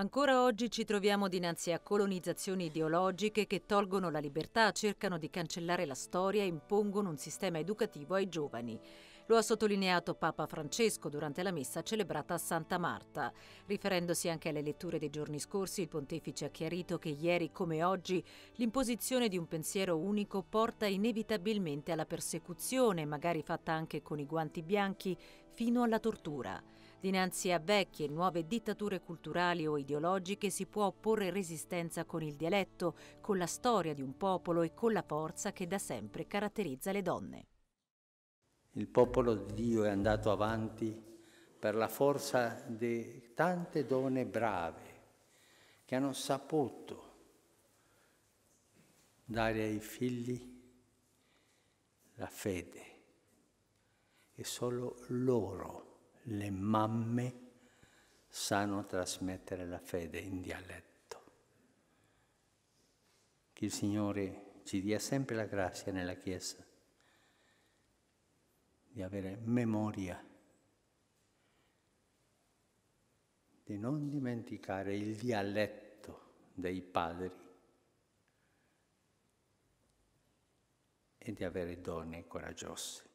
Ancora oggi ci troviamo dinanzi a colonizzazioni ideologiche che tolgono la libertà, cercano di cancellare la storia e impongono un sistema educativo ai giovani. Lo ha sottolineato Papa Francesco durante la messa celebrata a Santa Marta. Riferendosi anche alle letture dei giorni scorsi, il pontefice ha chiarito che ieri come oggi l'imposizione di un pensiero unico porta inevitabilmente alla persecuzione, magari fatta anche con i guanti bianchi, fino alla tortura. Dinanzi a vecchie e nuove dittature culturali o ideologiche si può opporre resistenza con il dialetto, con la storia di un popolo e con la forza che da sempre caratterizza le donne. Il popolo di Dio è andato avanti per la forza di tante donne brave che hanno saputo dare ai figli la fede e solo loro le mamme sanno trasmettere la fede in dialetto. Che il Signore ci dia sempre la grazia nella Chiesa di avere memoria, di non dimenticare il dialetto dei padri e di avere donne coraggiose.